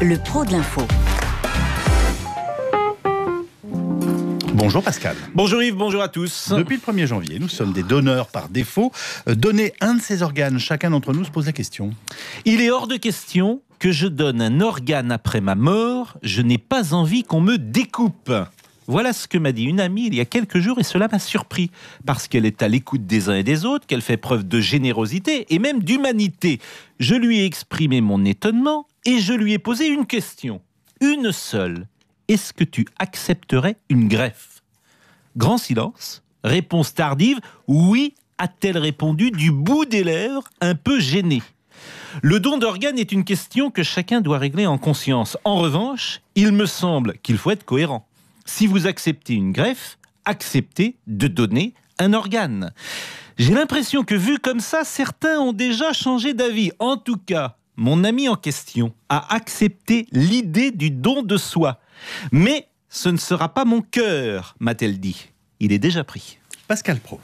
le pro de l'info. Bonjour Pascal. Bonjour Yves, bonjour à tous. Depuis le 1er janvier, nous sommes des donneurs par défaut. Euh, Donner un de ses organes, chacun d'entre nous se pose la question. Il est hors de question que je donne un organe après ma mort. Je n'ai pas envie qu'on me découpe. Voilà ce que m'a dit une amie il y a quelques jours et cela m'a surpris parce qu'elle est à l'écoute des uns et des autres, qu'elle fait preuve de générosité et même d'humanité. Je lui ai exprimé mon étonnement et je lui ai posé une question, une seule. Est-ce que tu accepterais une greffe Grand silence, réponse tardive, oui, a-t-elle répondu du bout des lèvres, un peu gênée. Le don d'organes est une question que chacun doit régler en conscience. En revanche, il me semble qu'il faut être cohérent. Si vous acceptez une greffe, acceptez de donner un organe. J'ai l'impression que vu comme ça, certains ont déjà changé d'avis. En tout cas, mon ami en question a accepté l'idée du don de soi. Mais ce ne sera pas mon cœur, m'a-t-elle dit. Il est déjà pris. Pascal Pro.